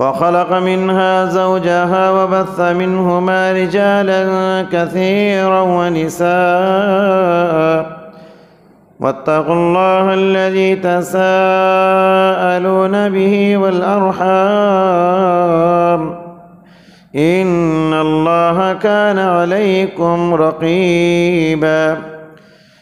وخلق منها زوجها وبث منهما رجالا كثيرا ونساء واتقوا الله الذي تساءلون به والأرحام إن الله كان عليكم رقيباً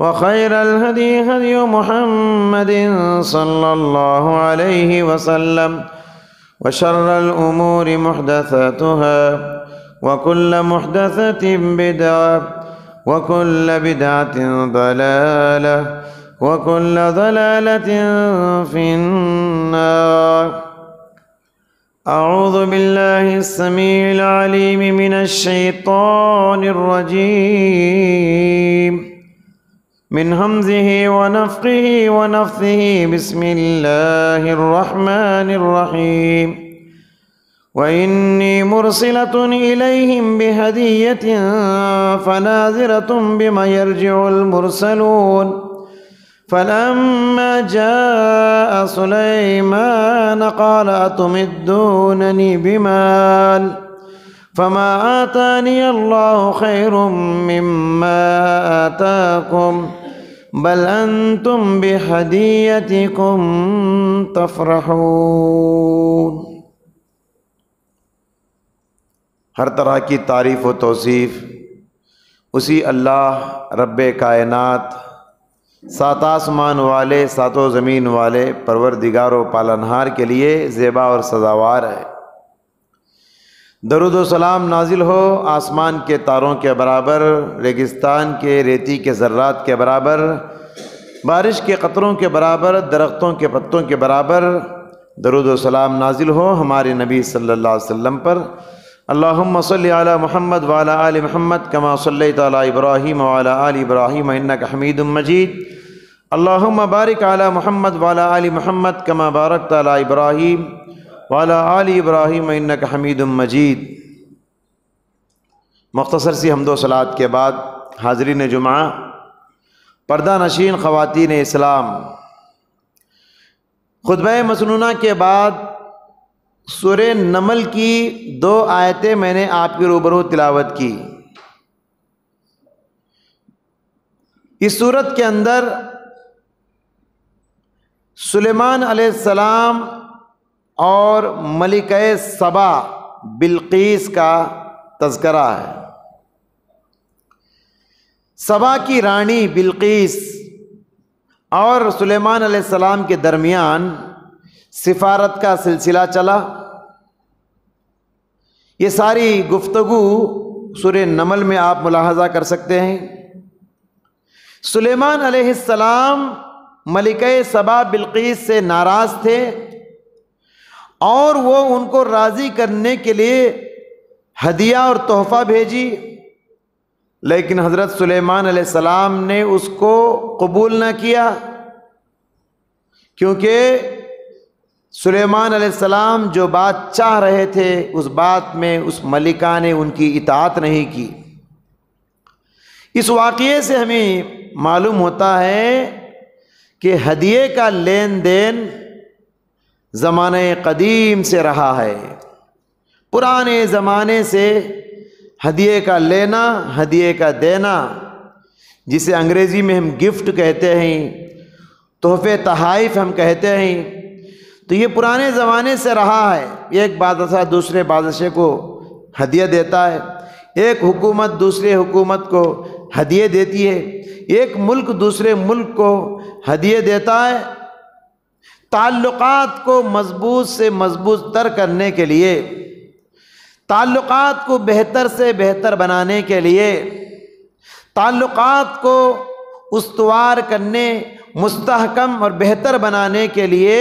وخير الهدي هدي محمد صلى الله عليه وسلم وشر الأمور محدثاتها وكل محدثة بدعة وكل بدعة ضلالة وكل ضلالة في النار أعوذ بالله السميع العليم من الشيطان الرجيم من همزه ونفقه ونفثه بسم الله الرحمن الرحيم وإني مرسلة إليهم بهدية فناظرة بما يرجع المرسلون فلما جاء سليمان قال أتمدونني بمال فما آتاني الله خير مما آتاكم ۖ बल तुम बेहदियति कुम तफरहून हर तरह की तारीफ़ व तोसीफ़ उसी अल्लाह रब कायनत सात आसमान वाले सातों ज़मीन वाले दिगार व पालनहार के लिए ज़ेबा और सजावार है दरुद सलाम नाजिल हो आसमान के तारों के बराबर रेगिस्तान के रेती के ज़र्रात के बराबर बारिश के क़तरों के बराबर दरख्तों के पत्तों के बराबर दरुद सलाम नाजिल हो हमारे नबी सल्लल्लाहु अलैहि वसल्लम पर अल्लाहुम्मा सल्लि अला मोहम्मद वाला आल मोहम्मद कमा सल्ली तला इब्राहिम वाला इन्नक हमीद मजीद अल्लाहुम्मा बारिक आला मोहम्मद वाला आल मोहम्मद कमा बारक तला इब्राहिम वाला आल इब्राहिम इनक हमीद मजीद मख्तसर सी हमदो सलात के बाद ने जुमा पर्दा नशीन ख़वान इस्लाम खुतब मसनूना के बाद सुर नमल की दो आयतें मैंने आपके रूबरू तिलावत की इस सूरत के अंदर सुलेमान सलेमान और मलिक सबा बिल्कीस का तस्करा है सबा की रानी बिल्कीस और सुलेमान सलाम के दरमियान सिफारत का सिलसिला चला ये सारी गुफ्तगु सुर नमल में आप मुलाहजा कर सकते हैं सुलेमान सलाम मलिक सबा बिल्कीस से नाराज़ थे और वो उनको राज़ी करने के लिए हदिया और तोहफ़ा भेजी लेकिन हज़रत सुलेमान सलाम ने उसको कबूल न किया क्योंकि सुलेमान सलाम जो बात चाह रहे थे उस बात में उस मलिका ने उनकी इतात नहीं की इस वाक़े से हमें मालूम होता है कि हदिये का लेन देन ज़माने कदीम से रहा है पुराने ज़माने से हदिये का लेना हदिये का देना जिसे अंग्रेज़ी में हम गिफ्ट कहते हैं तोहफ़े तहाइफ हम कहते हैं तो ये पुराने ज़माने से रहा है एक बादशाह दूसरे बादशाह को हदिया देता है एक हुकूमत दूसरे हुकूमत को हदिये देती है एक मुल्क दूसरे मुल्क को हदिये देता है ताल्लुक़ात को मजबूत से मजबूत तर करने के लिए ताल्लुक़ात को बेहतर से बेहतर बनाने के लिए ताल्लुक़ात को उसवार करने मुस्तहकम और बेहतर बनाने के लिए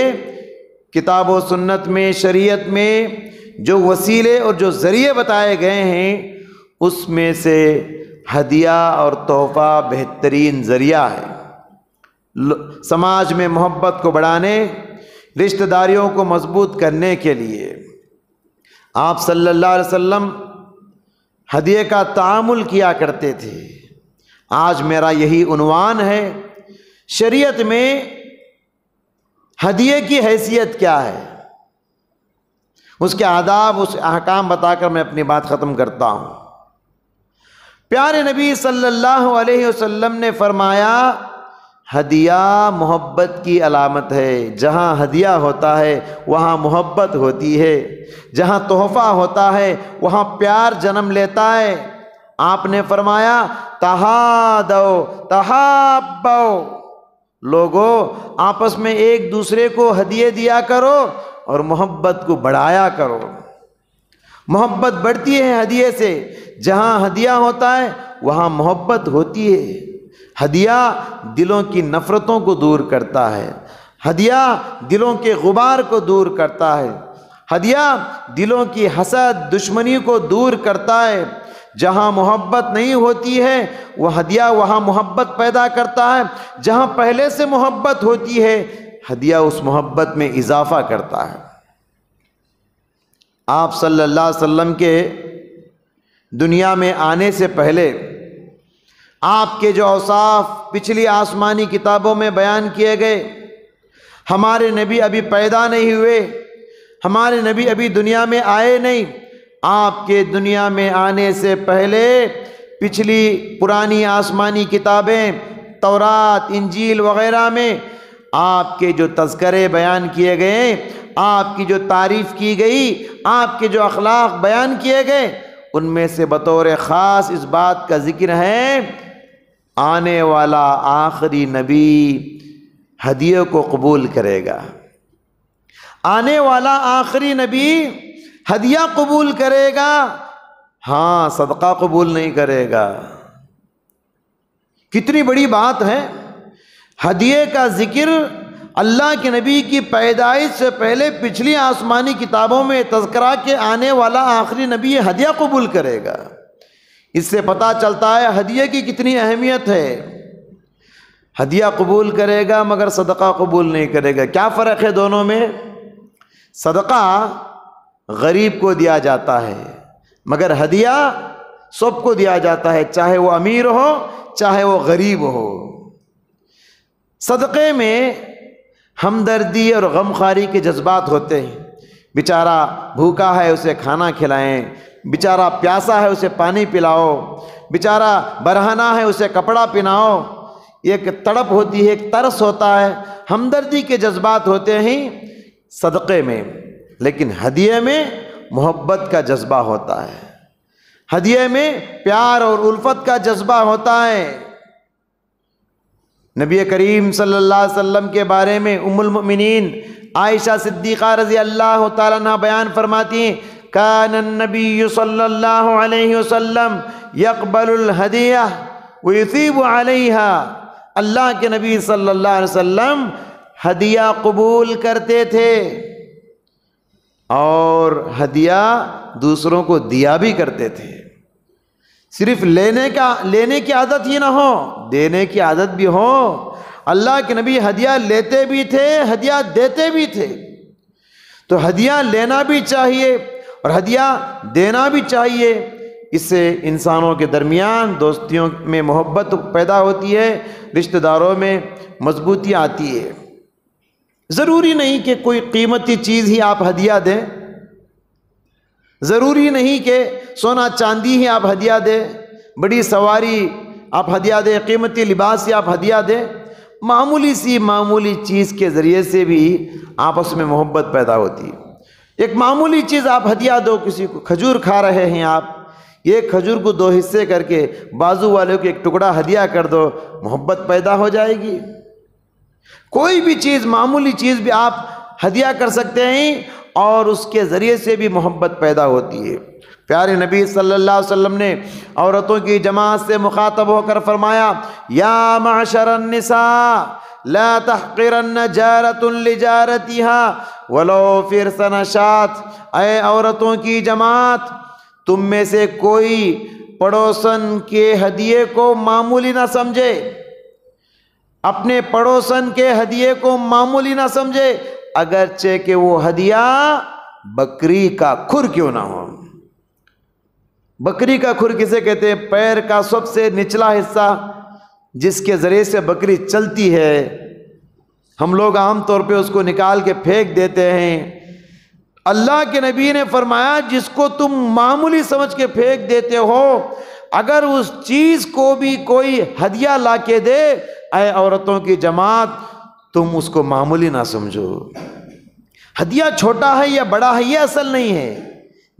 किताब व सुन्नत में शरीयत में जो वसीले और जो ज़रिए बताए गए हैं उसमें से हदिया और तोहफ़ा बेहतरीन ज़रिया है समाज में मोहब्बत को बढ़ाने रिश्तेदारियों को मजबूत करने के लिए आप सल्लल्लाहु अलैहि वसल्लम हदिये का तामुल किया करते थे आज मेरा यही उनवान है शरीयत में हदिये की हैसियत क्या है उसके आदाब उस अहकाम बताकर मैं अपनी बात ख़त्म करता हूँ प्यारे नबी सल्लल्लाहु अलैहि वसल्लम ने फरमाया हदिया मोहब्बत की अलामत है जहाँ हदिया होता है वहाँ मोहब्बत होती है जहाँ तोहफ़ा होता है वहाँ प्यार जन्म लेता है आपने फरमाया तहादो तहाबो लोगो आपस में एक दूसरे को हदिये दिया करो और मोहब्बत को बढ़ाया करो मोहब्बत बढ़ती है हदिये से जहाँ हदिया होता है वहाँ मोहब्बत होती है हदिया दिलों की नफ़रतों को दूर करता है हदिया दिलों के गुबार को दूर करता है हदिया दिलों की हसद दुश्मनी को दूर करता है जहाँ मोहब्बत नहीं होती है वह हदिया वहाँ मोहब्बत पैदा करता है जहाँ पहले से मोहब्बत होती है हदिया उस मोहब्बत में इजाफा करता है आप सल्लल्लाहु अलैहि वसल्लम के दुनिया में आने से पहले आपके जो अवसाफ पिछली आसमानी किताबों में बयान किए गए हमारे नबी अभी पैदा नहीं हुए हमारे नबी अभी दुनिया में आए नहीं आपके दुनिया में आने से पहले पिछली पुरानी आसमानी किताबें तौरात इंजील वगैरह में आपके जो तस्करे बयान किए गए आपकी जो तारीफ़ की गई आपके जो अखलाक बयान किए गए उनमें से बतौर ख़ास इस बात का ज़िक्र है आने वाला आखिरी नबी हदिये को कबूल करेगा आने वाला आखिरी नबी हदिया कबूल करेगा हाँ सदका कबूल नहीं करेगा कितनी बड़ी बात है हदिये का ज़िक्र अल्लाह के नबी की पैदाइश से पहले पिछली आसमानी किताबों में तस्करा के आने वाला आखिरी नबी हदिया कबूल करेगा इससे पता चलता है हदिये की कितनी अहमियत है हदिया कबूल करेगा मगर सदका कबूल नहीं करेगा क्या फ़र्क है दोनों में सदका गरीब को दिया जाता है मगर हदिया सबको दिया जाता है चाहे वो अमीर हो चाहे वो गरीब हो सदक़े में हमदर्दी और गमखारी के जज्बात होते हैं बेचारा भूखा है उसे खाना खिलाएं बेचारा प्यासा है उसे पानी पिलाओ बेचारा बरहना है उसे कपड़ा पहनाओ एक तड़प होती है एक तरस होता है हमदर्दी के जज्बात होते हैं सदक़े में लेकिन हदिये में मोहब्बत का जज्बा होता है हदिये में प्यार और उल्फत का जज्बा होता है नबी करीम सल्लल्लाहु अलैहि वसल्लम के बारे में उम्मुल मुमिनीन आयशा सिद्दीक़ा रज़ी अल्लाह ताला बयान फरमाती हैं कान नबी सल्लाम यकबलहदिया वसीब अलहा अल्लाह के नबी सल्लल्लाहु अलैहि वसल्लम हदिया कबूल करते थे और हदिया दूसरों को दिया भी करते थे सिर्फ लेने का लेने की आदत ही ना हो देने की आदत भी हो अल्लाह के नबी हदिया लेते भी थे हदिया देते भी थे तो हदिया लेना भी चाहिए और हदिया देना भी चाहिए इससे इंसानों के दरमियान दोस्तियों में मोहब्बत पैदा होती है रिश्तेदारों में मजबूती आती है ज़रूरी नहीं कि कोई कीमती चीज़ ही आप हदिया दें ज़रूरी नहीं कि सोना चांदी ही आप हदिया दें बड़ी सवारी आप हदिया दें कीमती लिबास ही आप हदिया दें मामूली सी मामूली चीज़ के ज़रिए से भी आपस में मोहब्बत पैदा होती है एक मामूली चीज़ आप हदिया दो किसी को खजूर खा रहे हैं आप एक खजूर को दो हिस्से करके बाजू वाले को एक टुकड़ा हदिया कर दो मोहब्बत पैदा हो जाएगी कोई भी चीज़ मामूली चीज़ भी आप हदिया कर सकते हैं और उसके ज़रिए से भी मोहब्बत पैदा होती है प्यारे नबी सल्लल्लाहु अलैहि वसल्लम ने औरतों की जमात से मुखातब होकर फरमाया या माशरनिसा ला तहकिरन वलो फिर सनाशात अय औरतों की जमात तुम में से कोई पड़ोसन के हदिये को मामूली ना समझे अपने पड़ोसन के हदिये को मामूली ना समझे अगरचे के वो हदिया बकरी का खुर क्यों ना हो बकरी का खुर किसे कहते हैं पैर का सबसे निचला हिस्सा जिसके ज़रिए से बकरी चलती है हम लोग आम तौर पे उसको निकाल के फेंक देते हैं अल्लाह के नबी ने फरमाया जिसको तुम मामूली समझ के फेंक देते हो अगर उस चीज़ को भी कोई हदिया ला के दे आए औरतों की जमात तुम उसको मामूली ना समझो हदिया छोटा है या बड़ा है ये असल नहीं है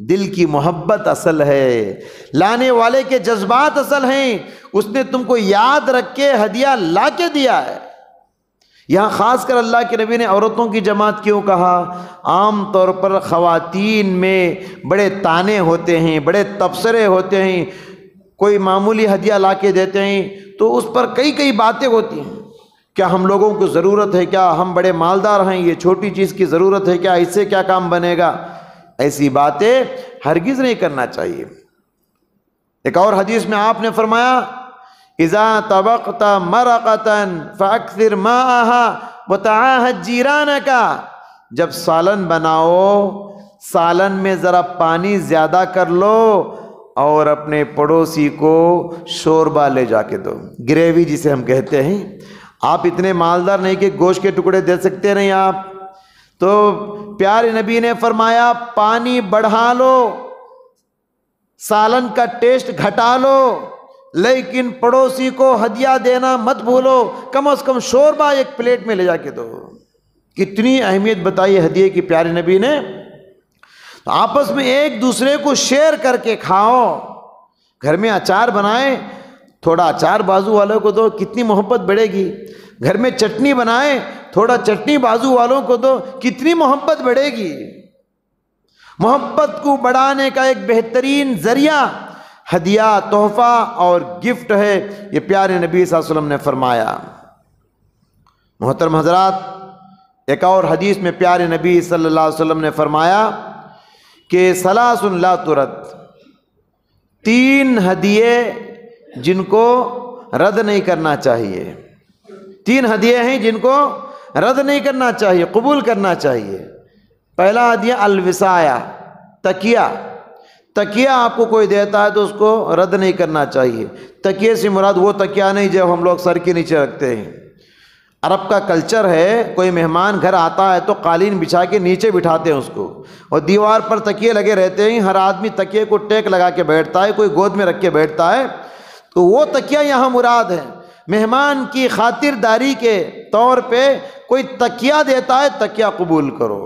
दिल की मोहब्बत असल है लाने वाले के जज्बात असल हैं उसने तुमको याद रख के हदिया ला के दिया है यहाँ खासकर अल्लाह के नबी ने औरतों की जमात क्यों कहा आम तौर पर ख़वातीन में बड़े ताने होते हैं बड़े तबसरे होते हैं कोई मामूली हदिया ला के देते हैं तो उस पर कई कई बातें होती हैं क्या हम लोगों को ज़रूरत है क्या हम बड़े मालदार हैं ये छोटी चीज़ की ज़रूरत है क्या इससे क्या काम बनेगा ऐसी बातें हरगिज नहीं करना चाहिए एक और हदीस में आपने फरमाया इज़ा तबकता मरकतन फ़िर मतहद जीराना का जब सालन बनाओ सालन में ज़रा पानी ज़्यादा कर लो और अपने पड़ोसी को शोरबा ले जाके दो ग्रेवी जिसे हम कहते हैं आप इतने मालदार नहीं कि गोश्त के टुकड़े दे सकते नहीं आप तो प्यारे नबी ने फरमाया पानी बढ़ा लो सालन का टेस्ट घटा लो लेकिन पड़ोसी को हदिया देना मत भूलो कम अज कम शोरबा एक प्लेट में ले जाके दो कितनी अहमियत बताई हदिये की प्यारे नबी ने तो आपस में एक दूसरे को शेयर करके खाओ घर में अचार बनाए थोड़ा अचार बाजू वालों को दो कितनी मोहब्बत बढ़ेगी घर में चटनी बनाएं थोड़ा चटनी बाजू वालों को दो कितनी मोहब्बत बढ़ेगी मोहब्बत को बढ़ाने का एक बेहतरीन जरिया हदिया तोहफा और गिफ्ट है ये प्यारे नबी वसल्लम ने फरमाया मोहतरम हजरात एक और हदीस में प्यारे नबी सल्लल्लाहु अलैहि वसल्लम ने फरमाया कि सलासुल्ला तुरत तीन हदिये जिनको रद्द नहीं करना चाहिए तीन हदिये हैं जिनको रद्द नहीं करना चाहिए कबूल करना चाहिए पहला हदिया अलविसाया तकिया तकिया आपको कोई देता है तो उसको रद्द नहीं करना चाहिए तकिए से मुराद वो तकिया नहीं जब हम लोग सर के नीचे रखते हैं अरब का कल्चर है कोई मेहमान घर आता है तो कालीन बिछा के नीचे बिठाते हैं उसको और दीवार पर तकिए लगे रहते हैं हर आदमी तकिए को टेक लगा के बैठता है कोई गोद में रख के बैठता है तो वो तकिया यहाँ मुराद है मेहमान की खातिरदारी के तौर पे कोई तकिया देता है तकिया कबूल करो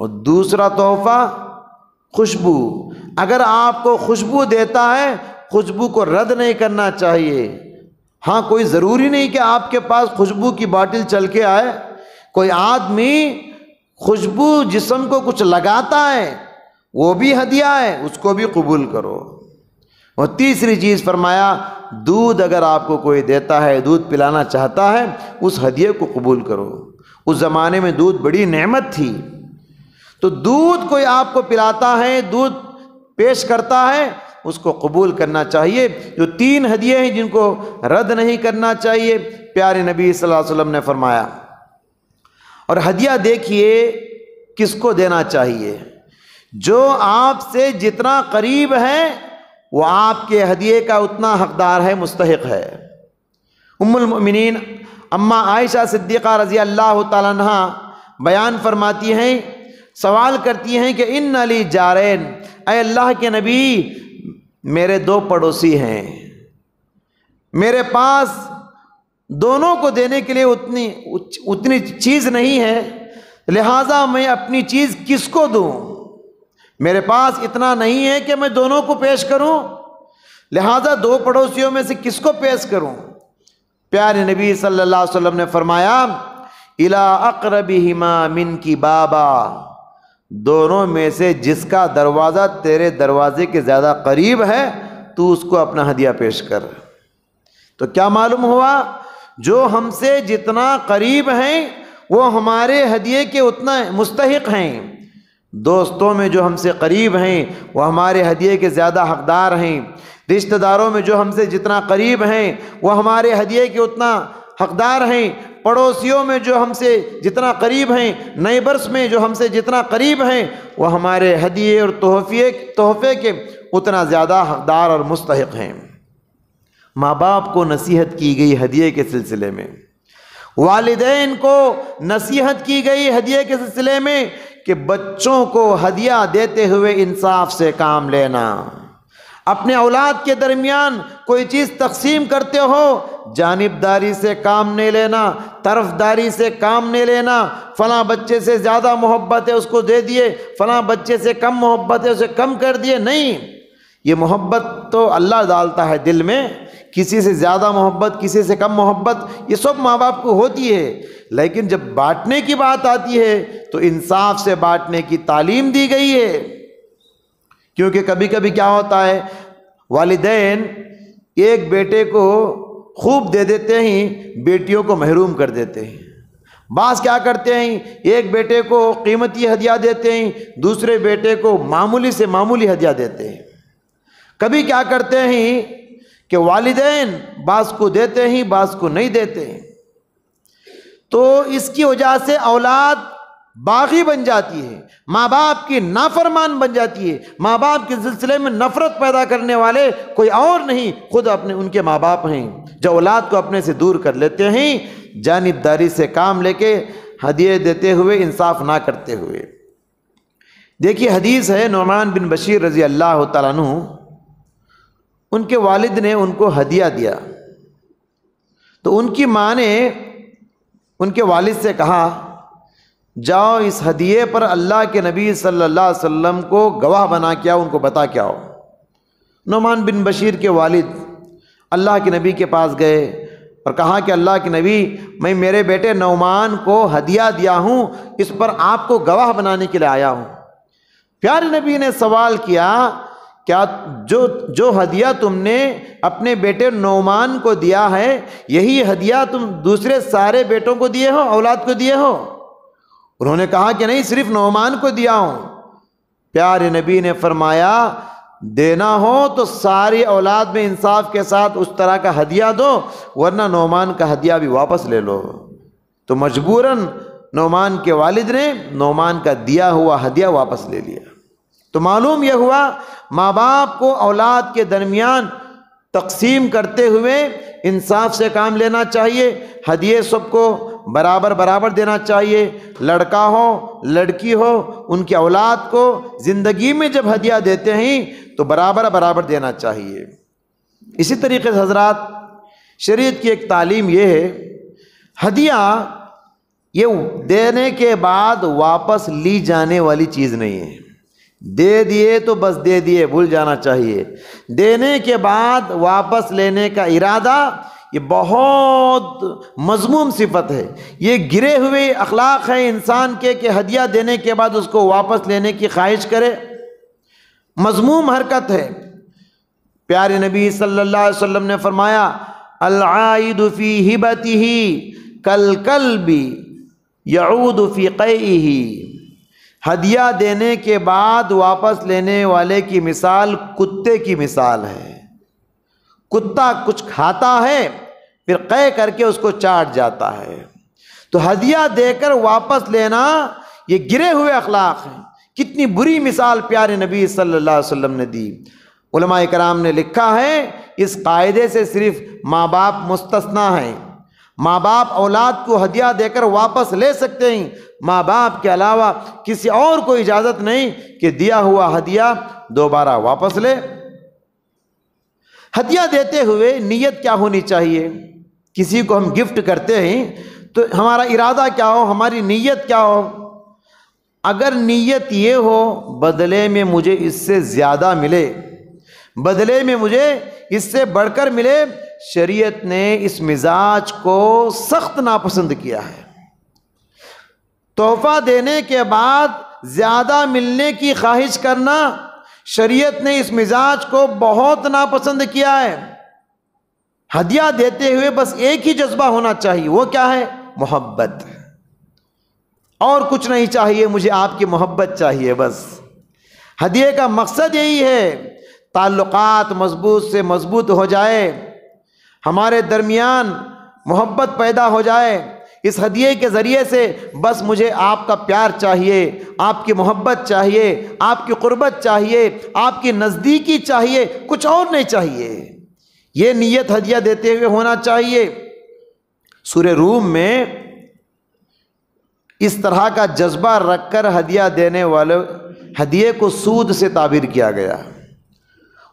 और दूसरा तोहफा खुशबू अगर आपको खुशबू देता है खुशबू को रद्द नहीं करना चाहिए हाँ कोई ज़रूरी नहीं कि आपके पास खुशबू की बाटिल चल के आए कोई आदमी खुशबू जिसम को कुछ लगाता है वो भी हदिया है उसको भी कबूल करो और तीसरी चीज़ फरमाया दूध अगर आपको कोई देता है दूध पिलाना चाहता है उस हदिये को कबूल करो उस ज़माने में दूध बड़ी नेमत थी तो दूध कोई आपको पिलाता है दूध पेश करता है उसको कबूल करना चाहिए जो तीन हदिये हैं जिनको रद्द नहीं करना चाहिए प्यारे नबी सल्लल्लाहु अलैहि वसल्लम ने फरमाया और हदिया देखिए किसको देना चाहिए जो आपसे जितना करीब है वो आपके हदिये का उतना हकदार है मुस्तक है उम्मिन अम्मा आयशा सिद्दीक़ा रज़ी अल्लाह तह बयान फरमाती हैं सवाल करती हैं कि इन अली जारैन अल्लाह के नबी मेरे दो पड़ोसी हैं मेरे पास दोनों को देने के लिए उतनी उतनी चीज़ नहीं है लिहाजा मैं अपनी चीज़ किसको दूँ मेरे पास इतना नहीं है कि मैं दोनों को पेश करूं लिहाजा दो पड़ोसियों में से किसको पेश करूं प्यारे नबी सल्लल्लाहु अलैहि वसल्लम ने फरमाया इला हिमा मिन की बाबा दोनों में से जिसका दरवाज़ा तेरे दरवाजे के ज़्यादा करीब है तू उसको अपना हदिया पेश कर तो क्या मालूम हुआ जो हमसे जितना करीब हैं वो हमारे हदिये के उतना मुस्तक हैं दोस्तों में जो हमसे करीब हैं वो हमारे हदिये के ज़्यादा हकदार हैं रिश्तेदारों में जो हमसे जितना करीब हैं वो हमारे हदिये के उतना हकदार हैं पड़ोसियों में जो हमसे जितना करीब हैं नैबर्स में जो हमसे जितना करीब हैं वो हमारे हदिये और तोहफे तोहफे के उतना ज़्यादा हकदार और मुस्तक हैं माँ बाप को नसीहत की गई हदिये के सिलसिले में वालदेन को नसीहत की गई हदिये के सिलसिले में कि बच्चों को हदिया देते हुए इंसाफ से काम लेना अपने औलाद के दरमियान कोई चीज़ तकसीम करते हो जानबदारी से काम नहीं लेना तरफदारी से काम नहीं लेना फ़लाँ बच्चे से ज़्यादा मोहब्बत है उसको दे दिए फ़लाँ बच्चे से कम मोहब्बत है उसे कम कर दिए नहीं ये मोहब्बत तो अल्लाह डालता है दिल में किसी से ज़्यादा मोहब्बत किसी से कम मोहब्बत ये सब माँ बाप को होती है लेकिन जब बांटने की बात आती है तो इंसाफ से बांटने की तालीम दी गई है क्योंकि कभी कभी क्या होता है वालदेन एक बेटे को खूब दे देते हैं बेटियों को महरूम कर देते हैं बास क्या करते हैं एक बेटे को कीमती हदिया देते हैं दूसरे बेटे को मामूली से मामूली हदिया देते हैं कभी क्या करते हैं कि वालदेन बास को देते हैं बास को नहीं देते हैं तो इसकी वजह से औलाद बागी बन जाती है माँ बाप की नाफरमान बन जाती है माँ बाप के सिलसिले में नफरत पैदा करने वाले कोई और नहीं खुद अपने उनके माँ बाप हैं जो औलाद को अपने से दूर कर लेते हैं जानबदारी से काम लेके हदिये देते हुए इंसाफ ना करते हुए देखिए हदीस है नुमान बिन बशीर रज़ी अल्लाह तु उनके वालिद ने उनको हदिया दिया तो उनकी माँ ने उनके वालिद से कहा जाओ इस हदिए पर अल्लाह के नबी सल्लल्लाहु अलैहि वसल्लम को गवाह बना क्या उनको बता क्या हो नुमान बिन बशीर के वालिद अल्लाह के नबी के पास गए और कहा कि अल्लाह के नबी मैं मेरे बेटे नौमान को हदिया दिया हूँ इस पर आपको गवाह बनाने के लिए आया हूँ प्यारे नबी ने सवाल किया क्या जो जो हदिया तुमने अपने बेटे नोमान को दिया है यही हदिया तुम दूसरे सारे बेटों को दिए हो औलाद को दिए हो उन्होंने कहा कि नहीं सिर्फ नोमान को दिया हूँ प्यारे नबी ने फरमाया देना हो तो सारी औलाद में इंसाफ के साथ उस तरह का हदिया दो वरना नोमान का हदिया भी वापस ले लो तो मजबूरन नोमान के वालिद ने नोमान का दिया हुआ हदिया वापस ले लिया तो मालूम यह हुआ माँ बाप को औलाद के दरमियान तकसीम करते हुए इंसाफ से काम लेना चाहिए हदिये सबको बराबर बराबर देना चाहिए लड़का हो लड़की हो उनकी औलाद को ज़िंदगी में जब हदिया देते हैं तो बराबर बराबर देना चाहिए इसी तरीके से हजरत शरीयत की एक तालीम ये है हदिया ये देने के बाद वापस ली जाने वाली चीज़ नहीं है दे दिए तो बस दे दिए भूल जाना चाहिए देने के बाद वापस लेने का इरादा ये बहुत मजमूम सिफत है ये गिरे हुए अखलाक है इंसान के कि हदिया देने के बाद उसको वापस लेने की ख्वाहिश करे मजमूम हरकत है प्यारे नबी सल्लल्लाहु अलैहि वसल्लम ने फरमाया अलआदफ़ी हिबती ही कल कल भी यऊदफ़ी कई हदिया देने के बाद वापस लेने वाले की मिसाल कुत्ते की मिसाल है कुत्ता कुछ खाता है फिर कह करके उसको चाट जाता है तो हदिया देकर वापस लेना ये गिरे हुए अखलाक हैं कितनी बुरी मिसाल प्यारे नबी सल्लल्लाहु अलैहि वसल्लम ने दी उलमा कराम ने लिखा है इस कायदे से सिर्फ माँ बाप मुस्तना हैं माँ बाप औलाद को हदिया देकर वापस ले सकते हैं माँ बाप के अलावा किसी और को इजाज़त नहीं कि दिया हुआ हदिया दोबारा वापस ले हदिया देते हुए नीयत क्या होनी चाहिए किसी को हम गिफ्ट करते हैं तो हमारा इरादा क्या हो हमारी नीयत क्या हो अगर नीयत ये हो बदले में मुझे इससे ज़्यादा मिले बदले में मुझे इससे बढ़कर मिले शरीयत ने इस मिजाज को सख्त नापसंद किया है तोहफा देने के बाद ज़्यादा मिलने की ख्वाहिश करना शरीयत ने इस मिजाज को बहुत नापसंद किया है हदिया देते हुए बस एक ही जज्बा होना चाहिए वो क्या है मोहब्बत और कुछ नहीं चाहिए मुझे आपकी मोहब्बत चाहिए बस हदिये का मकसद यही है ताल्लुकात मजबूत से मजबूत हो जाए हमारे दरमियान मोहब्बत पैदा हो जाए इस हदिये के ज़रिए से बस मुझे आपका प्यार चाहिए आपकी मोहब्बत चाहिए आपकी क़ुरबत चाहिए आपकी नज़दीकी चाहिए कुछ और नहीं चाहिए ये नीयत हदिया देते हुए होना चाहिए सूर्य रूम में इस तरह का जज्बा रखकर हदिया देने वाले हदिये को सूद से ताबीर किया गया है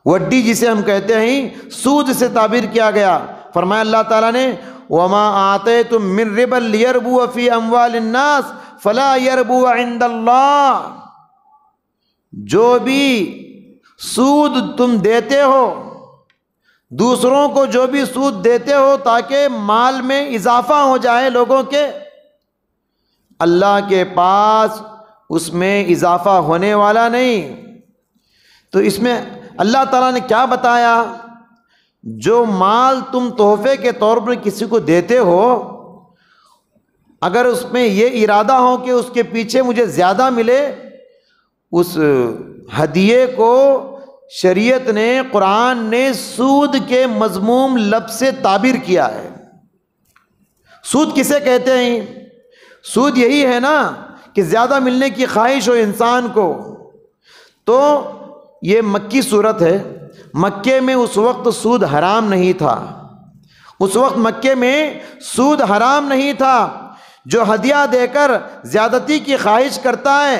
वड्डी जिसे हम कहते हैं सूद से ताबीर किया गया फरमाया अल्लाह ताला ने वमा आते तुम मिन रिबल यरबू फ़ी अम्वालनास फ़ला यरबू इंदल्ला जो भी सूद तुम देते हो दूसरों को जो भी सूद देते हो ताकि माल में इजाफा हो जाए लोगों के अल्लाह के पास उसमें इजाफा होने वाला नहीं तो इसमें अल्लाह ताला ने क्या बताया जो माल तुम तोहफे के तौर पर किसी को देते हो अगर उसमें ये इरादा हो कि उसके पीछे मुझे ज़्यादा मिले उस हदिये को शरीयत ने कुरान ने सूद के मजमूम लब से ताबिर किया है सूद किसे कहते हैं सूद यही है ना कि ज़्यादा मिलने की ख्वाहिश हो इंसान को तो ये मक्की सूरत है मक्के में उस वक्त सूद हराम नहीं था उस वक्त मक्के में सूद हराम नहीं था जो हदिया देकर ज़्यादती की ख्वाहिश करता है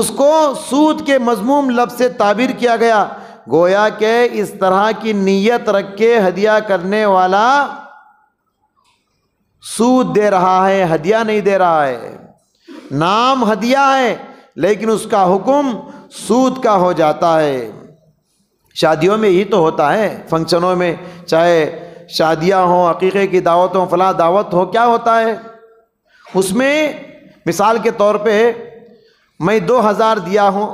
उसको सूद के मजमूम लफ से ताबीर किया गया गोया के इस तरह की नीयत रख के हदिया करने वाला सूद दे रहा है हदिया नहीं दे रहा है नाम हदिया है लेकिन उसका हुक्म सूद का हो जाता है शादियों में ही तो होता है फंक्शनों में चाहे शादियां हों अकीक़े की दावत हों फला दावत हो क्या होता है उसमें मिसाल के तौर पे मैं दो हज़ार दिया हूँ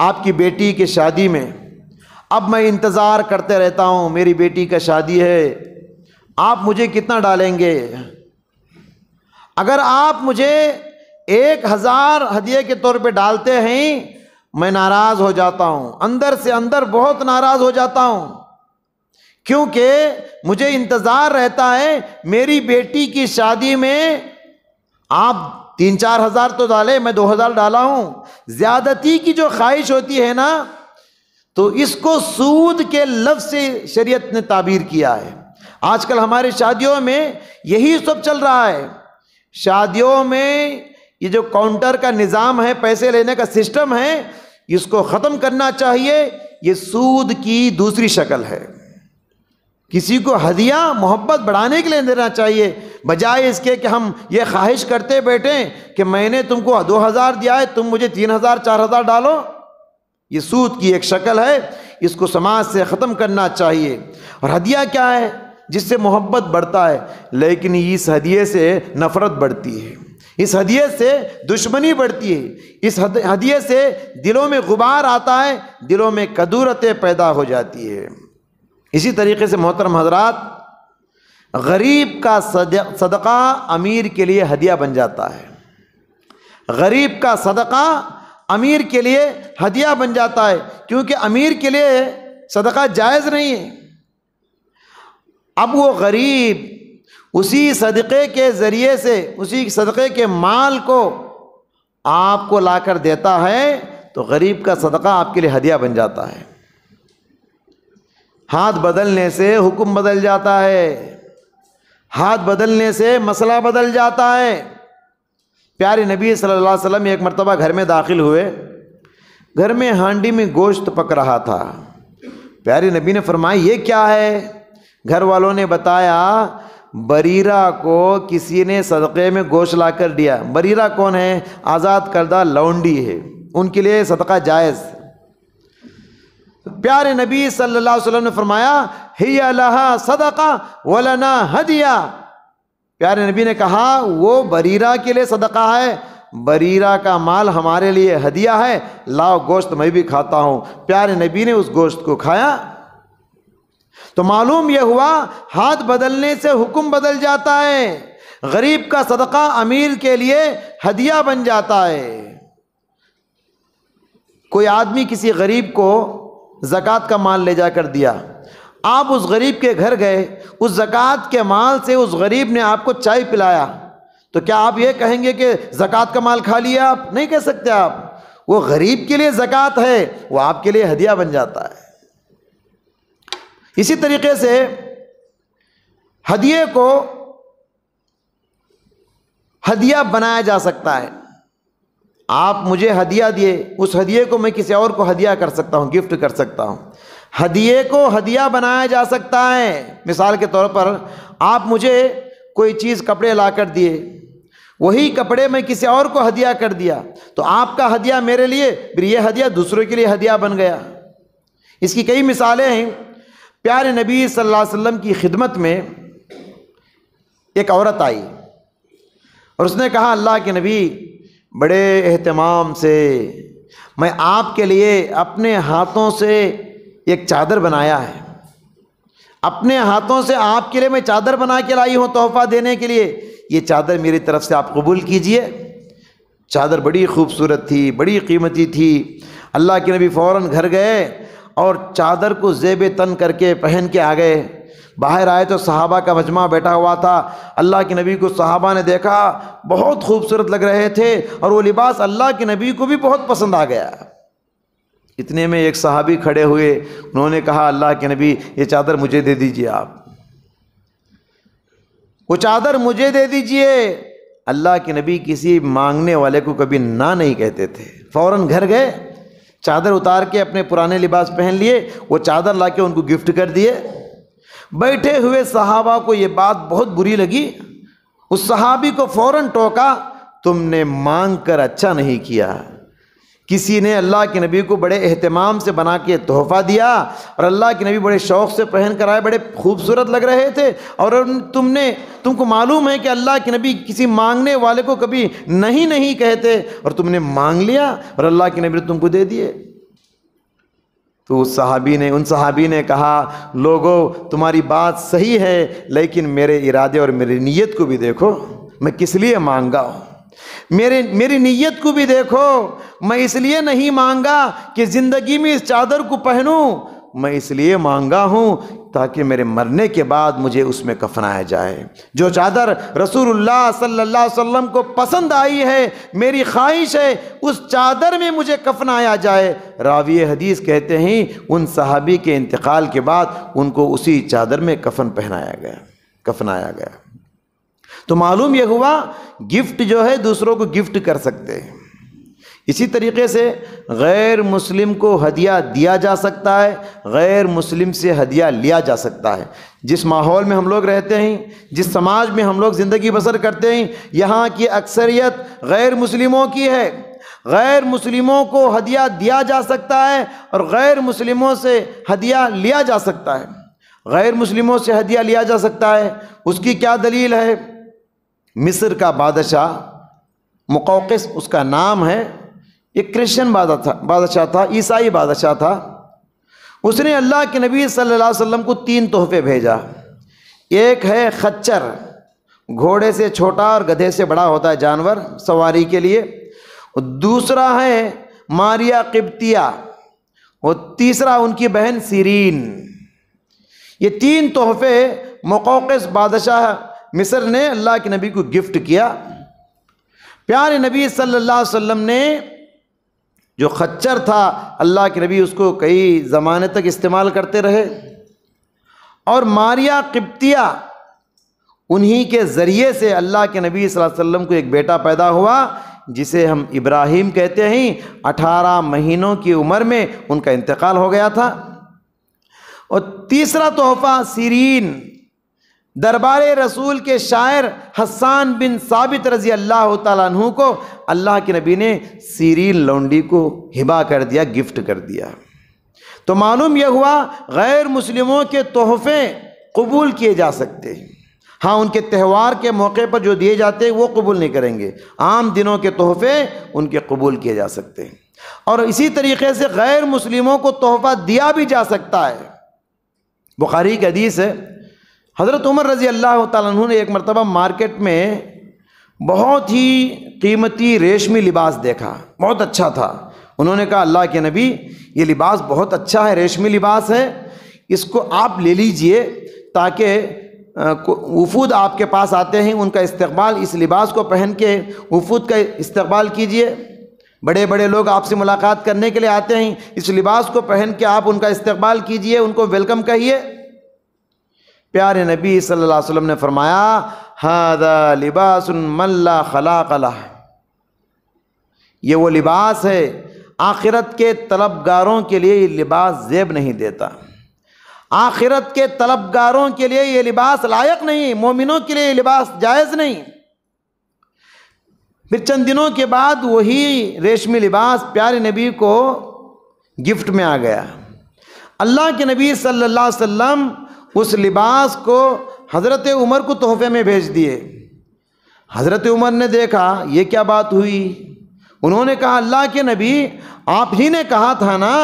आपकी बेटी की शादी में अब मैं इंतज़ार करते रहता हूँ मेरी बेटी का शादी है आप मुझे कितना डालेंगे अगर आप मुझे एक हज़ार हदिये के तौर पे डालते हैं मैं नाराज हो जाता हूं अंदर से अंदर बहुत नाराज हो जाता हूं क्योंकि मुझे इंतजार रहता है मेरी बेटी की शादी में आप तीन चार हजार तो डाले मैं दो हजार डाला हूं ज्यादती की जो ख्वाहिश होती है ना तो इसको सूद के लफ्ज से शरीयत ने ताबीर किया है आजकल हमारे शादियों में यही सब चल रहा है शादियों में ये जो काउंटर का निज़ाम है पैसे लेने का सिस्टम है इसको ख़त्म करना चाहिए ये सूद की दूसरी शक्ल है किसी को हदिया मोहब्बत बढ़ाने के लिए देना चाहिए बजाय इसके कि हम ये ख्वाहिश करते बैठें कि मैंने तुमको दो हज़ार दिया है तुम मुझे तीन हज़ार चार हज़ार डालो ये सूद की एक शक्ल है इसको समाज से ख़त्म करना चाहिए और हदिया क्या है जिससे मोहब्बत बढ़ता है लेकिन इस हदिये से नफ़रत बढ़ती है इस हदिये से दुश्मनी बढ़ती है इस हदिये से दिलों में गुबार आता है दिलों में कदूरतें पैदा हो जाती है इसी तरीके से मोहतरम हजरात गरीब का सदका अमीर के लिए हदिया बन जाता है गरीब का सदका अमीर के लिए हदिया बन जाता है क्योंकि अमीर के लिए सदका जायज़ नहीं है अब वो गरीब उसी सदक़े के ज़रिए से उसी सदक़े के माल को आपको लाकर देता है तो गरीब का सदका आपके लिए हदिया बन जाता है हाथ बदलने से हुक्म बदल जाता है हाथ बदलने से मसला बदल जाता है प्यारे नबी सल्लल्लाहु अलैहि वसल्लम एक मरतबा घर में दाखिल हुए घर में हांडी में गोश्त पक रहा था प्यारे नबी ने फरमाया ये क्या है घर वालों ने बताया बरीरा को किसी ने सदक़े में गोश ला कर दिया बरीरा कौन है आज़ाद करदा लौंडी है उनके लिए सदका जायज़ प्यारे नबी सल्लल्लाहु अलैहि वसल्लम ने फरमाया हिया लहा सदका वलना हदिया प्यारे नबी ने कहा वो बरीरा के लिए सदका है बरीरा का माल हमारे लिए हदिया है लाओ गोश्त मैं भी खाता हूँ प्यारे नबी ने उस गोश्त को खाया तो मालूम यह हुआ हाथ बदलने से हुक्म बदल जाता है गरीब का सदका अमीर के लिए हदिया बन जाता है कोई आदमी किसी गरीब को ज़क़़त का माल ले जाकर दिया आप उस गरीब के घर गए उस ज़क़़त के माल से उस गरीब ने आपको चाय पिलाया तो क्या आप ये कहेंगे कि ज़क़़त का माल खा लिया आप नहीं कह सकते आप वो गरीब के लिए ज़क़़त है वो आपके लिए हदिया बन जाता है इसी तरीके से हदिये को हदिया बनाया जा सकता है आप मुझे हदिया दिए उस हदिये को मैं किसी और को हदिया कर सकता हूँ गिफ्ट कर सकता हूँ हदिये को हदिया बनाया जा सकता है मिसाल के तौर पर आप मुझे कोई चीज़ कपड़े ला कर दिए वही कपड़े मैं किसी और को हदिया कर दिया तो आपका हदिया मेरे लिए फिर यह हदिया दूसरों के लिए हदिया बन गया इसकी कई मिसालें हैं प्यारे नबी सल्लल्लाहु अलैहि वसल्लम की खिदमत में एक औरत आई और उसने कहा अल्लाह के नबी बड़े अहतमाम से मैं आपके लिए अपने हाथों से एक चादर बनाया है अपने हाथों से आपके लिए मैं चादर बना के लाई हूँ तोहफ़ा देने के लिए ये चादर मेरी तरफ़ से आप कबूल कीजिए चादर बड़ी खूबसूरत थी बड़ी कीमती थी अल्लाह के नबी फ़ौर घर गए और चादर को जेब तन करके पहन के आ गए बाहर आए तो सहाबा का मजमा बैठा हुआ था अल्लाह के नबी को सहाबा ने देखा बहुत खूबसूरत लग रहे थे और वो लिबास अल्लाह के नबी को भी बहुत पसंद आ गया इतने में एक सहाबी खड़े हुए उन्होंने कहा अल्लाह के नबी ये चादर मुझे दे दीजिए आप वो चादर मुझे दे दीजिए अल्लाह के नबी किसी मांगने वाले को कभी ना नहीं कहते थे फ़ौर घर गए चादर उतार के अपने पुराने लिबास पहन लिए वो चादर ला के उनको गिफ्ट कर दिए बैठे हुए सहाबा को ये बात बहुत बुरी लगी उस सहाबी को फ़ौर टोका तुमने मांग कर अच्छा नहीं किया किसी ने अल्लाह के नबी को बड़े अहतमाम से बना के तोहफ़ा दिया और अल्लाह के नबी बड़े शौक़ से पहन कर आए बड़े खूबसूरत लग रहे थे और तुमने तुमको मालूम है कि अल्लाह के नबी किसी मांगने वाले को कभी नहीं नहीं कहते और तुमने मांग लिया और अल्लाह के नबी तुमको दे दिए तो उस सहाबी ने उन सहाबी ने कहा लोगो तुम्हारी बात सही है लेकिन मेरे इरादे और मेरी नीयत को भी देखो मैं किस लिए मांगा हूँ मेरे मेरी नीयत को भी देखो मैं इसलिए नहीं मांगा कि ज़िंदगी में इस चादर को पहनूं मैं इसलिए मांगा हूं ताकि मेरे मरने के बाद मुझे उसमें कफनाया जाए जो चादर रसूलुल्लाह सल्लल्लाहु अलैहि वसल्लम को पसंद आई है मेरी ख्वाहिश है उस चादर में मुझे कफनाया जाए रावी हदीस कहते हैं उन सहाबी के इंतकाल के बाद उनको उसी चादर में कफन पहनाया गया कफनाया गया तो मालूम यह हुआ गिफ्ट जो है दूसरों को गिफ्ट कर सकते हैं इसी तरीके से गैर मुस्लिम को हदिया दिया जा सकता है गैर मुस्लिम से हदिया लिया जा सकता है जिस माहौल में हम लोग रहते हैं जिस समाज में हम लोग ज़िंदगी बसर करते हैं यहाँ की अक्सरियत गैर मुस्लिमों की है गैर मुस्लिमों को हदिया दिया जा सकता है और गैर मुस्लिमों से हदिया लिया जा सकता है गैर मुस्लिमों से हदिया लिया जा सकता है उसकी क्या दलील है मिस्र का बादशाह मुकौकस उसका नाम है ये क्रिश्चियन बादशाह था बादशाह था ईसाई बादशाह था उसने अल्लाह के नबी सल्लल्लाहु अलैहि वसल्लम को तीन तोहफे भेजा एक है खच्चर घोड़े से छोटा और गधे से बड़ा होता है जानवर सवारी के लिए दूसरा है मारिया किब्तिया और तीसरा उनकी बहन सीरीन ये तीन तोहफे मौक़ बादशाह मिस्र ने अल्लाह के नबी को गिफ्ट किया प्यारे नबी सल्लल्लाहु अलैहि वसल्लम ने जो खच्चर था अल्लाह के नबी उसको कई ज़माने तक इस्तेमाल करते रहे और मारिया किप्तिया उन्हीं के ज़रिए से अल्लाह के नबी सल्लल्लाहु अलैहि वसल्लम को एक बेटा पैदा हुआ जिसे हम इब्राहिम कहते हैं अठारह महीनों की उम्र में उनका इंतकाल हो गया था और तीसरा तोहफ़ा सीरीन दरबार रसूल के शायर हसान बिन साबित रजी अल्लाह तु को अल्लाह के नबी ने सीरील लौंडी को हिबा कर दिया गिफ्ट कर दिया तो मालूम यह हुआ गैर मुस्लिमों के तोहफ़े कबूल किए जा सकते हैं हाँ उनके त्यौहार के मौके पर जो दिए जाते हैं वो कबूल नहीं करेंगे आम दिनों के तोहफ़े उनके कबूल किए जा सकते हैं और इसी तरीके से गैर मुस्लिमों को तोहफ़ा दिया भी जा सकता है बुखारी की हदीस है हज़रत उमर रज़ी अल्लाह तु ने एक मरतबा मार्केट में बहुत ही कीमती रेशमी लिबास देखा बहुत अच्छा था उन्होंने कहा अल्लाह के नबी ये लिबास बहुत अच्छा है रेशमी लिबास है इसको आप ले लीजिए ताकि वफूद आपके पास आते हैं उनका इस्तबाल इस लिबास को पहन के वफूद का इस्तबाल कीजिए बड़े बड़े लोग आपसे मुलाकात करने के लिए आते हैं इस लिबास को पहन के आप उनका इस्तबाल कीजिए उनको वेलकम कहिए प्यारे नबी सल्लल्लाहु अलैहि वसल्लम ने फरमाया हादा लिबास मल्ला खला कला ये वो लिबास है आखिरत के तलबगारों के लिए ये लिबास जेब नहीं देता आखिरत के तलबगारों के लिए ये लिबास लायक नहीं मोमिनों के लिए लिबास जायज़ नहीं फिर चंद दिनों के बाद वही रेशमी लिबास प्यारे नबी को गिफ्ट में आ गया अल्लाह के नबी सल्लल्लाहु अलैहि वसल्लम उस लिबास को हज़रत उमर को तोहफे में भेज दिए हज़रत उमर ने देखा ये क्या बात हुई उन्होंने कहा अल्लाह के नबी आप ही ने कहा था ना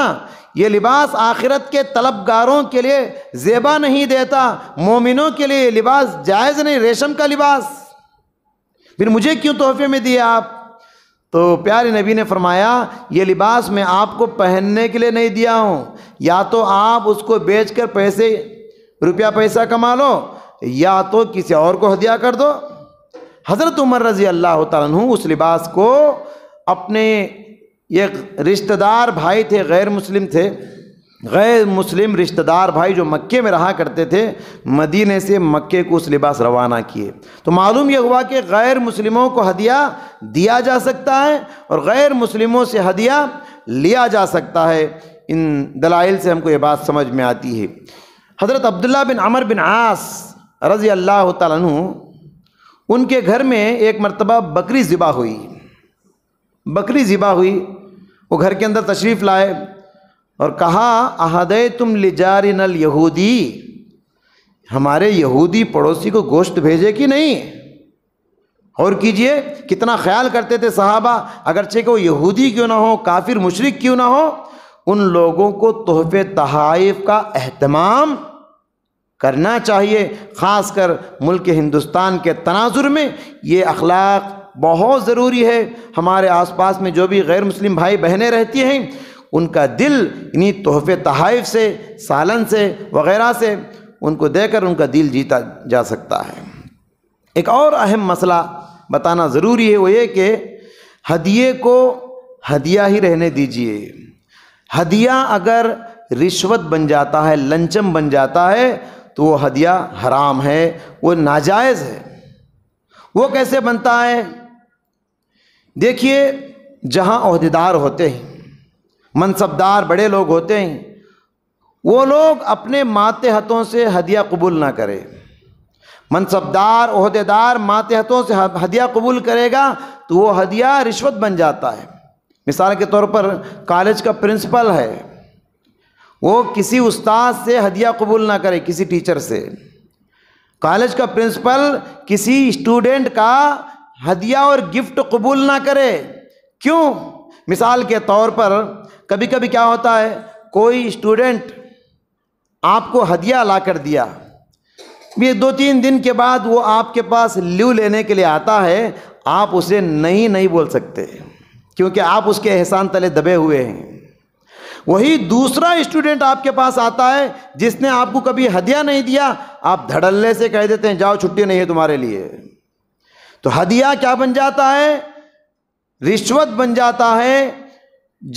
ये लिबास आखिरत के तलबगारों के लिए जेबा नहीं देता मोमिनों के लिए लिबास जायज़ नहीं रेशम का लिबास फिर मुझे क्यों तोहफे में दिए आप तो प्यारे नबी ने फरमाया ये लिबास मैं आपको पहनने के लिए नहीं दिया हूँ या तो आप उसको बेचकर पैसे रुपया पैसा कमा लो या तो किसी और को हदिया कर दो हज़रत उमर रज़ी अल्लाह तु उस लिबास को अपने ये रिश्तेदार भाई थे गैर मुस्लिम थे गैर मुस्लिम रिश्तेदार भाई जो मक्के में रहा करते थे मदीने से मक्के को उस लिबास रवाना किए तो मालूम यह हुआ कि गैर मुस्लिमों को हदिया दिया जा सकता है और गैर मुस्लिमों से हदिया लिया जा सकता है इन दलाइल से हमको ये बात समझ में आती है हज़रत अब्दुल्ला बिन अमर बिन आस रज़ी अल्लाह तु उनके घर में एक मरतबा बकरी ज़िबा हुई बकरी ज़िबा हुई वो घर के अंदर तशरीफ़ लाए और कहा अहदय तुम लिजारी नल यहूदी हमारे यहूदी पड़ोसी को गोश्त भेजे कि नहीं और कीजिए कितना ख्याल करते थे साहबा अगरचे को यहूदी क्यों ना हो काफिर मुशरक क्यों ना हो उन लोगों को तोहफे तहाइफ का अहतमाम करना चाहिए ख़ासकर मुल्क हिंदुस्तान के तनाजुर में ये अखलाक बहुत ज़रूरी है हमारे आसपास में जो भी गैर मुस्लिम भाई बहनें रहती हैं उनका दिल इन्हीं तोहफ़े तहाइफ से सालन से वगैरह से उनको देकर उनका दिल जीता जा सकता है एक और अहम मसला बताना ज़रूरी है वो ये कि हदिये को हदिया ही रहने दीजिए हदिया अगर रिश्वत बन जाता है लंचम बन जाता है तो वो हदिया हराम है वो नाजायज़ है वो कैसे बनता है देखिए जहाँ अहदेदार होते हैं मनसबदार बड़े लोग होते हैं वो लोग अपने मातहतों से हदिया कबूल ना करें मनसबदार अहदेदार मातहतों से हदिया कबूल करेगा तो वो हदिया रिश्वत बन जाता है मिसाल के तौर पर कॉलेज का प्रिंसिपल है वो किसी उस्ताद से हदिया कबूल ना करे किसी टीचर से कॉलेज का प्रिंसिपल किसी स्टूडेंट का हदिया और गिफ्ट कबूल ना करे क्यों मिसाल के तौर पर कभी कभी क्या होता है कोई स्टूडेंट आपको हदिया ला कर दिया ये दो तीन दिन के बाद वो आपके पास लीव लेने के लिए आता है आप उसे नहीं नहीं बोल सकते क्योंकि आप उसके एहसान तले दबे हुए हैं वही दूसरा स्टूडेंट आपके पास आता है जिसने आपको कभी हदिया नहीं दिया आप धड़ल्ले से कह देते हैं जाओ छुट्टी नहीं है तुम्हारे लिए तो हदिया क्या बन जाता है रिश्वत बन जाता है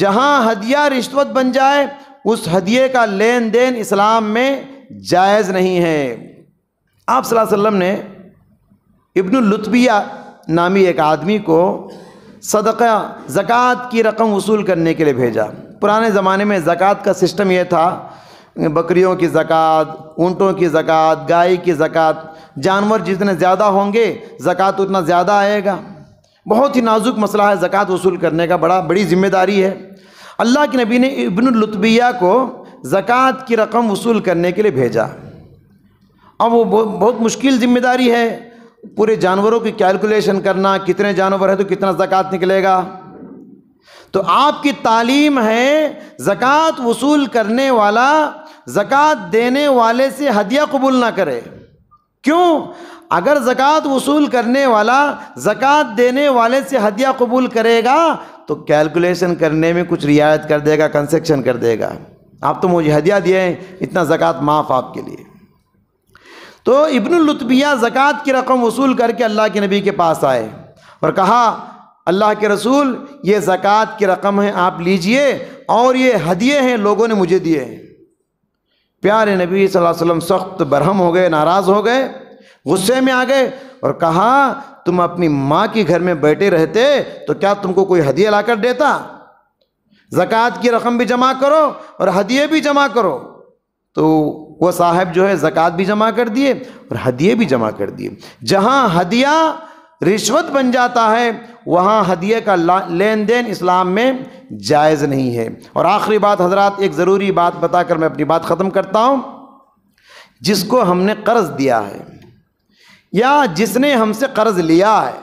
जहां हदिया रिश्वत बन जाए उस हदिये का लेन देन इस्लाम में जायज़ नहीं है आप सल्लल्लाहु अलैहि वसल्लम ने इब्न लुत्बिया नामी एक आदमी को सदका जक़ात की रकम वसूल करने के लिए भेजा पुराने ज़माने में ज़क़़त का सिस्टम यह था बकरियों की ज़क़़त ऊँटों की ज़क़़त गाय की ज़क़़त जानवर जितने ज़्यादा होंगे ज़क़़त उतना ज़्यादा आएगा बहुत ही नाजुक मसला है ज़क़़त वसूल करने का बड़ा बड़ी ज़िम्मेदारी है अल्लाह के नबी ने इबनलतबिया को ज़क़़त की रकम वसूल करने के लिए भेजा अब वो बहुत मुश्किल ज़िम्मेदारी है पूरे जानवरों की कैलकुलेशन करना कितने जानवर है तो कितना ज़क़़त निकलेगा तो आपकी तालीम है ज़क़़त वसूल करने वाला ज़क़़त देने वाले से हदिया कबूल ना करे क्यों अगर ज़क़़त वसूल करने वाला ज़क़़त देने वाले से हदिया कबूल करेगा तो कैलकुलेशन करने में कुछ रियायत कर देगा कंसेक्शन कर देगा आप तो मुझे हदिया दिए इतना ज़क़़त माफ़ आपके लिए तो इब्नुलतबिया ज़क़़त की रकम वसूल करके अल्लाह के नबी के पास आए और कहा अल्लाह के रसूल ये ज़क़़त की रकम है आप लीजिए और ये हदिए हैं लोगों ने मुझे दिए हैं प्यारे नबी सल्लल्लाहु अलैहि वसल्लम सख्त बरहम हो गए नाराज़ हो गए गुस्से में आ गए और कहा तुम अपनी माँ के घर में बैठे रहते तो क्या तुमको कोई हदिया ला कर देता ज़क़़त की रकम भी जमा करो और हदिये भी जमा करो तो वह साहब जो है ज़क़़त भी जमा कर दिए और हदिये भी जमा कर दिए जहाँ हदिया रिश्वत बन जाता है वहाँ हदिये का लेन देन इस्लाम में जायज़ नहीं है और आखिरी बात हजरत एक ज़रूरी बात बताकर मैं अपनी बात ख़त्म करता हूँ जिसको हमने कर्ज़ दिया है या जिसने हमसे कर्ज़ लिया है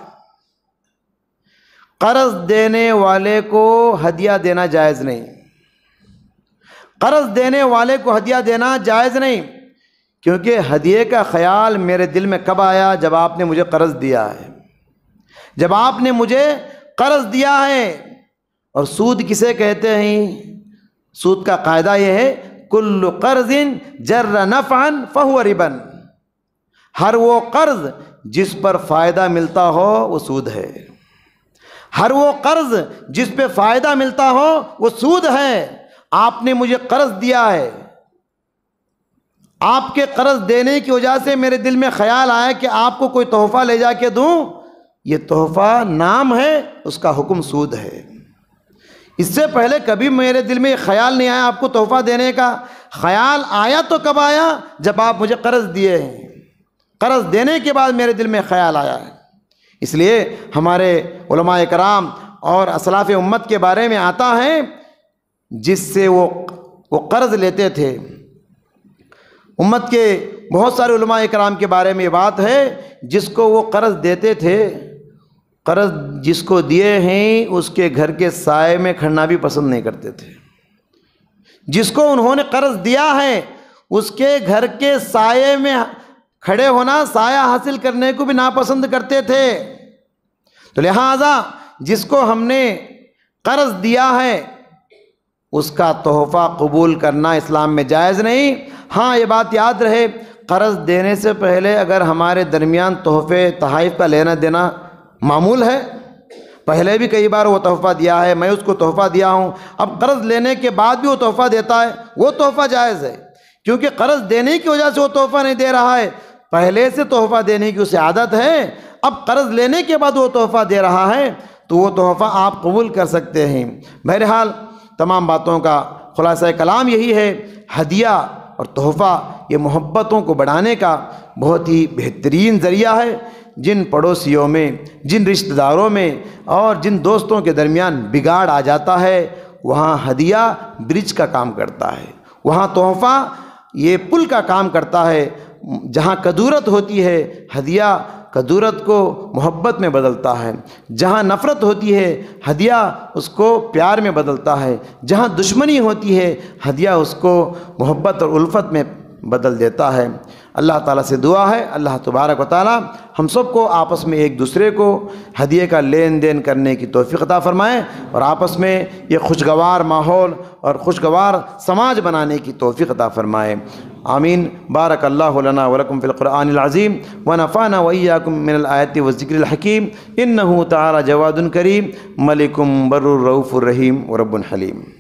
कर्ज़ देने वाले को हदिया देना जायज़ नहीं कर्ज़ देने वाले को हदिया देना जायज़ नहीं क्योंकि हदिये का ख्याल मेरे दिल में कब आया जब आपने मुझे कर्ज़ दिया है जब आपने मुझे कर्ज दिया है और सूद किसे कहते हैं सूद का कायदा यह है कुल्लु कर्जिन जर्र नफ़ान फ़हु रिबन हर वो कर्ज जिस पर फ़ायदा मिलता हो वो सूद है हर वो कर्ज जिस पे फ़ायदा मिलता हो वो सूद है आपने मुझे कर्ज दिया है आपके कर्ज देने की वजह से मेरे दिल में ख्याल आया कि आपको कोई तोहफ़ा ले जाके दूं ये तोहफा नाम है उसका हुक्म सूद है इससे पहले कभी मेरे दिल में ख्याल नहीं आया आपको तोहफा देने का ख्याल आया तो कब आया जब आप मुझे कर्ज़ दिए हैं कर्ज़ देने के बाद मेरे दिल में ख्याल आया है इसलिए हमारे कराम और असलाफ़ उम्मत के बारे में आता है जिससे वो वो कर्ज़ लेते थे उम्मत के बहुत सारे कराम के बारे में बात है जिसको वो कर्ज़ देते थे कर्ज जिसको दिए हैं उसके घर के साय में खड़ना भी पसंद नहीं करते थे जिसको उन्होंने कर्ज दिया है उसके घर के साय में खड़े होना साया हासिल करने को भी नापसंद करते थे तो लिहाजा जिसको हमने कर्ज दिया है उसका तोहफ़ा कबूल करना इस्लाम में जायज़ नहीं हाँ ये बात याद रहे कर्ज़ देने से पहले अगर हमारे दरमियान तोहफ़े तहफ़ का लेना देना मामूल है पहले भी कई बार वो तोहफ़ा दिया है मैं उसको तोहफ़ा दिया हूँ अब कर्ज़ लेने के बाद भी वो तोहफ़ा देता है वो तोहफ़ा जायज़ है क्योंकि कर्ज़ देने की वजह से वो तोहफ़ा नहीं दे रहा है पहले से तोहफ़ा देने की उसे आदत है अब कर्ज़ लेने के बाद वो तोहफ़ा दे रहा है तो वो तोहफ़ा आप कबूल कर सकते हैं बहरहाल तमाम बातों का खुलासा कलाम यही है हदिया और तोहफ़ा ये मोहब्बतों को बढ़ाने का बहुत ही बेहतरीन ज़रिया है जिन पड़ोसियों में जिन रिश्तेदारों में और जिन दोस्तों के दरमियान बिगाड़ आ जाता है वहाँ हदिया ब्रिज का काम करता है वहाँ तोहफ़ा ये पुल का काम करता है जहाँ कदूरत होती है हदिया कदूरत को मोहब्बत में बदलता है जहाँ नफ़रत होती है हदिया उसको प्यार में बदलता है जहाँ दुश्मनी होती है हदिया उसको मोहब्बत और उल्फत में बदल देता है अल्लाह ताला से दुआ है अल्लाह तबारक व ताली हम सबको आपस में एक दूसरे को हदिये का लेन देन करने की तोफ़ीता फ़रमाएँ और आपस में ये खुशगवार माहौल और खुशगवार समाज बनाने की तोफ़ीता फ़रमाएँ आमीन बारक अल्लाना वलकम फ़िलक़ुरआनज़ीम व नफ़ाना वैयाकुम मिनलायत वज़िक्रहकीम इन तारा जवादुल करीम मलिकुम बर्रऊफ़ुररहीम वरबुल हलीम